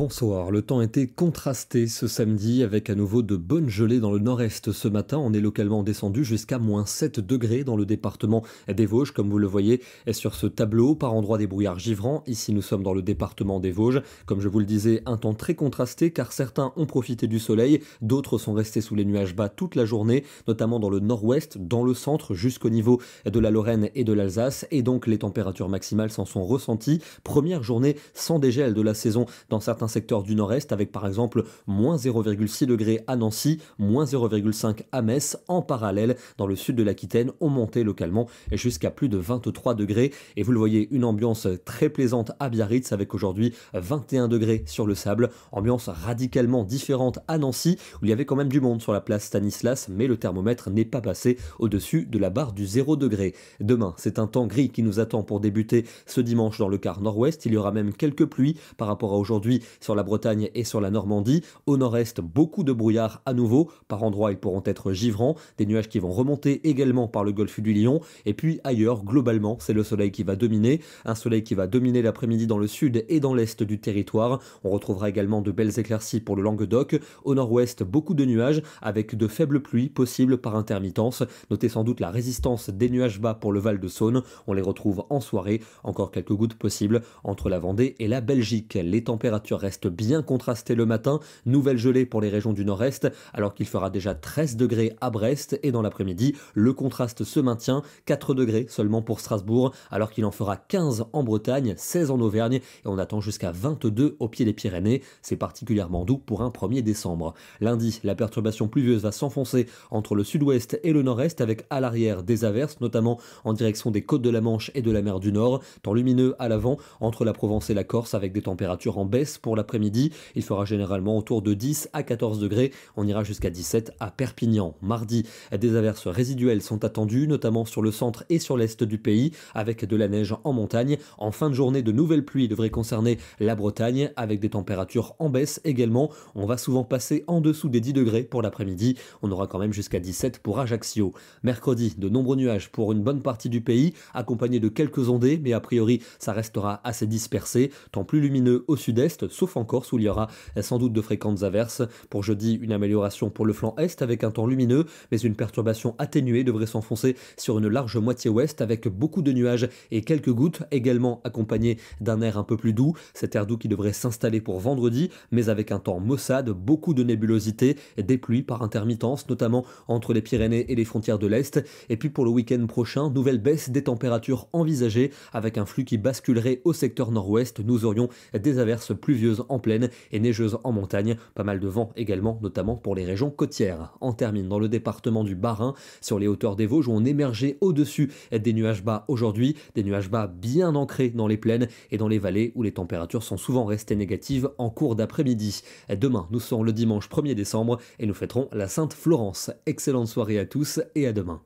Bonsoir. Le temps était contrasté ce samedi avec à nouveau de bonnes gelées dans le nord-est. Ce matin, on est localement descendu jusqu'à moins 7 degrés dans le département des Vosges, comme vous le voyez sur ce tableau, par endroits des brouillards givrants. Ici, nous sommes dans le département des Vosges. Comme je vous le disais, un temps très contrasté car certains ont profité du soleil, d'autres sont restés sous les nuages bas toute la journée, notamment dans le nord-ouest, dans le centre, jusqu'au niveau de la Lorraine et de l'Alsace. Et donc, les températures maximales s'en sont ressenties. Première journée sans dégel de la saison dans certains secteur du nord-est avec par exemple moins 0,6 degrés à Nancy, moins 0,5 à Metz. En parallèle, dans le sud de l'Aquitaine, on montait localement jusqu'à plus de 23 degrés. Et vous le voyez, une ambiance très plaisante à Biarritz avec aujourd'hui 21 degrés sur le sable. Ambiance radicalement différente à Nancy où il y avait quand même du monde sur la place Stanislas, mais le thermomètre n'est pas passé au-dessus de la barre du 0 degré. Demain, c'est un temps gris qui nous attend pour débuter ce dimanche dans le quart nord-ouest. Il y aura même quelques pluies par rapport à aujourd'hui sur la Bretagne et sur la Normandie. Au nord-est, beaucoup de brouillard à nouveau. Par endroits, ils pourront être givrants. Des nuages qui vont remonter également par le golfe du Lion. Et puis ailleurs, globalement, c'est le soleil qui va dominer. Un soleil qui va dominer l'après-midi dans le sud et dans l'est du territoire. On retrouvera également de belles éclaircies pour le Languedoc. Au nord-ouest, beaucoup de nuages avec de faibles pluies possibles par intermittence. Notez sans doute la résistance des nuages bas pour le Val de Saône. On les retrouve en soirée. Encore quelques gouttes possibles entre la Vendée et la Belgique. Les températures restent reste bien contrasté le matin, nouvelle gelée pour les régions du nord-est, alors qu'il fera déjà 13 degrés à Brest et dans l'après-midi, le contraste se maintient, 4 degrés seulement pour Strasbourg, alors qu'il en fera 15 en Bretagne, 16 en Auvergne et on attend jusqu'à 22 au pied des Pyrénées. C'est particulièrement doux pour un 1er décembre. Lundi, la perturbation pluvieuse va s'enfoncer entre le sud-ouest et le nord-est avec à l'arrière des averses, notamment en direction des côtes de la Manche et de la mer du Nord. Temps lumineux à l'avant entre la Provence et la Corse avec des températures en baisse pour pour l'après-midi. Il fera généralement autour de 10 à 14 degrés. On ira jusqu'à 17 à Perpignan. Mardi, des averses résiduelles sont attendues, notamment sur le centre et sur l'est du pays, avec de la neige en montagne. En fin de journée, de nouvelles pluies devraient concerner la Bretagne, avec des températures en baisse également. On va souvent passer en dessous des 10 degrés pour l'après-midi. On aura quand même jusqu'à 17 pour Ajaccio. Mercredi, de nombreux nuages pour une bonne partie du pays, accompagnés de quelques ondées, mais a priori, ça restera assez dispersé. Temps plus lumineux au sud-est, sauf en Corse où il y aura sans doute de fréquentes averses. Pour jeudi, une amélioration pour le flanc est avec un temps lumineux, mais une perturbation atténuée devrait s'enfoncer sur une large moitié ouest avec beaucoup de nuages et quelques gouttes, également accompagnées d'un air un peu plus doux. Cet air doux qui devrait s'installer pour vendredi, mais avec un temps maussade, beaucoup de nébulosité, des pluies par intermittence, notamment entre les Pyrénées et les frontières de l'Est. Et puis pour le week-end prochain, nouvelle baisse des températures envisagées avec un flux qui basculerait au secteur nord-ouest. Nous aurions des averses pluvieuses en plaine et neigeuse en montagne, pas mal de vent également, notamment pour les régions côtières. En termine dans le département du Bas-Rhin, sur les hauteurs des Vosges où on émergeait au-dessus des nuages bas aujourd'hui, des nuages bas bien ancrés dans les plaines et dans les vallées où les températures sont souvent restées négatives en cours d'après-midi. Demain, nous serons le dimanche 1er décembre et nous fêterons la Sainte Florence. Excellente soirée à tous et à demain.